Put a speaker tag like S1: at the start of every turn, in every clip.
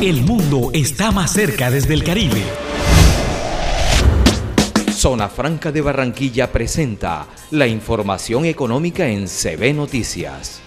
S1: El mundo está más cerca desde el Caribe. Zona Franca de Barranquilla presenta la información económica en CB Noticias.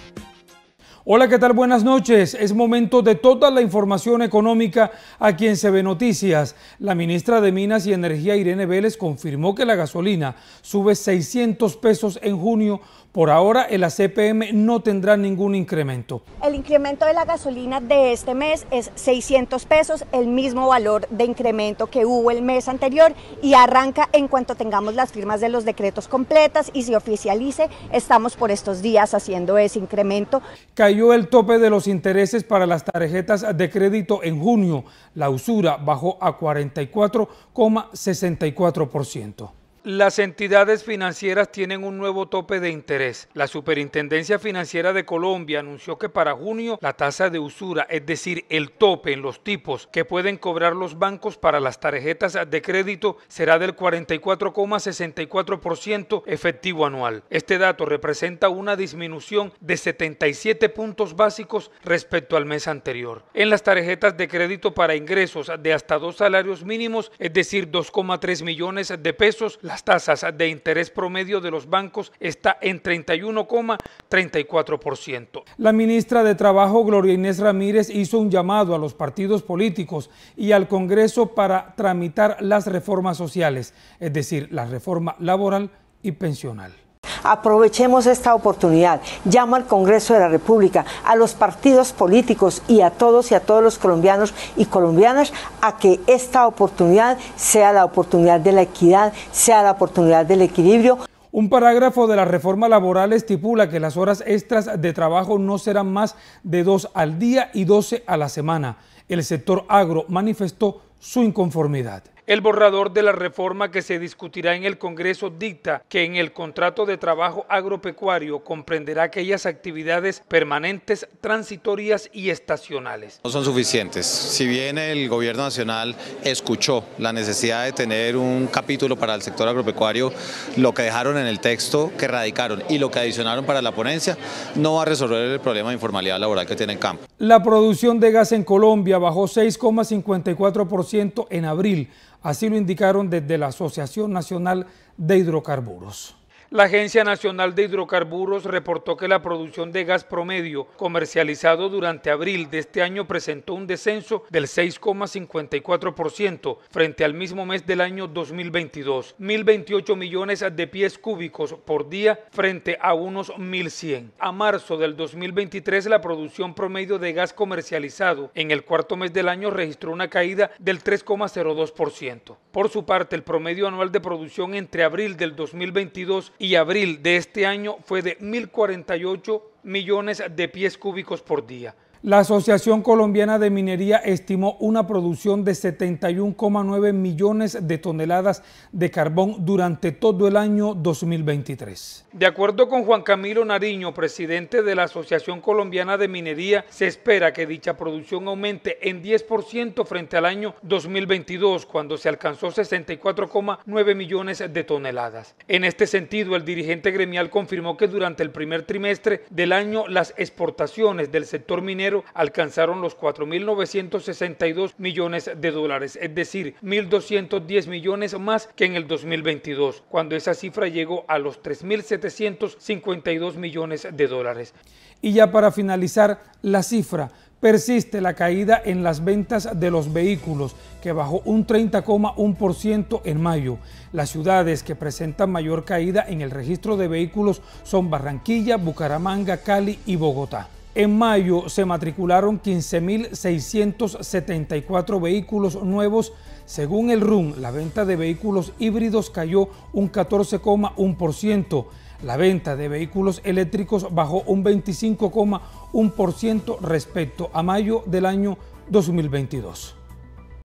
S1: Hola, ¿qué tal? Buenas noches. Es momento de toda la información económica aquí en CB Noticias. La ministra de Minas y Energía, Irene Vélez, confirmó que la gasolina sube 600 pesos en junio por ahora, el ACPM no tendrá ningún incremento. El incremento de la gasolina de este mes es 600 pesos, el mismo valor de incremento que hubo el mes anterior y arranca en cuanto tengamos las firmas de los decretos completas y se oficialice. Estamos por estos días haciendo ese incremento. Cayó el tope de los intereses para las tarjetas de crédito en junio. La usura bajó a 44,64%. Las entidades financieras tienen un nuevo tope de interés. La Superintendencia Financiera de Colombia anunció que para junio la tasa de usura, es decir, el tope en los tipos que pueden cobrar los bancos para las tarjetas de crédito, será del 44,64% efectivo anual. Este dato representa una disminución de 77 puntos básicos respecto al mes anterior. En las tarjetas de crédito para ingresos de hasta dos salarios mínimos, es decir, 2,3 millones de pesos, las tasas de interés promedio de los bancos está en 31,34%. La ministra de Trabajo, Gloria Inés Ramírez, hizo un llamado a los partidos políticos y al Congreso para tramitar las reformas sociales, es decir, la reforma laboral y pensional. Aprovechemos esta oportunidad. Llamo al Congreso de la República, a los partidos políticos y a todos y a todos los colombianos y colombianas a que esta oportunidad sea la oportunidad de la equidad, sea la oportunidad del equilibrio. Un parágrafo de la reforma laboral estipula que las horas extras de trabajo no serán más de dos al día y doce a la semana. El sector agro manifestó su inconformidad. El borrador de la reforma que se discutirá en el Congreso dicta que en el contrato de trabajo agropecuario comprenderá aquellas actividades permanentes, transitorias y estacionales. No son suficientes. Si bien el Gobierno Nacional escuchó la necesidad de tener un capítulo para el sector agropecuario, lo que dejaron en el texto que radicaron y lo que adicionaron para la ponencia no va a resolver el problema de informalidad laboral que tiene en campo. La producción de gas en Colombia bajó 6,54% en abril Así lo indicaron desde la Asociación Nacional de Hidrocarburos. La Agencia Nacional de Hidrocarburos reportó que la producción de gas promedio comercializado durante abril de este año presentó un descenso del 6,54% frente al mismo mes del año 2022, 1.028 millones de pies cúbicos por día frente a unos 1.100. A marzo del 2023, la producción promedio de gas comercializado en el cuarto mes del año registró una caída del 3,02%. Por su parte, el promedio anual de producción entre abril del 2022 y y abril de este año fue de 1.048 millones de pies cúbicos por día. La Asociación Colombiana de Minería estimó una producción de 71,9 millones de toneladas de carbón durante todo el año 2023. De acuerdo con Juan Camilo Nariño, presidente de la Asociación Colombiana de Minería, se espera que dicha producción aumente en 10% frente al año 2022, cuando se alcanzó 64,9 millones de toneladas. En este sentido, el dirigente gremial confirmó que durante el primer trimestre del año las exportaciones del sector minero alcanzaron los 4.962 millones de dólares, es decir, 1.210 millones más que en el 2022, cuando esa cifra llegó a los 3.752 millones de dólares. Y ya para finalizar, la cifra persiste la caída en las ventas de los vehículos, que bajó un 30,1% en mayo. Las ciudades que presentan mayor caída en el registro de vehículos son Barranquilla, Bucaramanga, Cali y Bogotá. En mayo se matricularon 15.674 vehículos nuevos. Según el RUM, la venta de vehículos híbridos cayó un 14,1%. La venta de vehículos eléctricos bajó un 25,1% respecto a mayo del año 2022.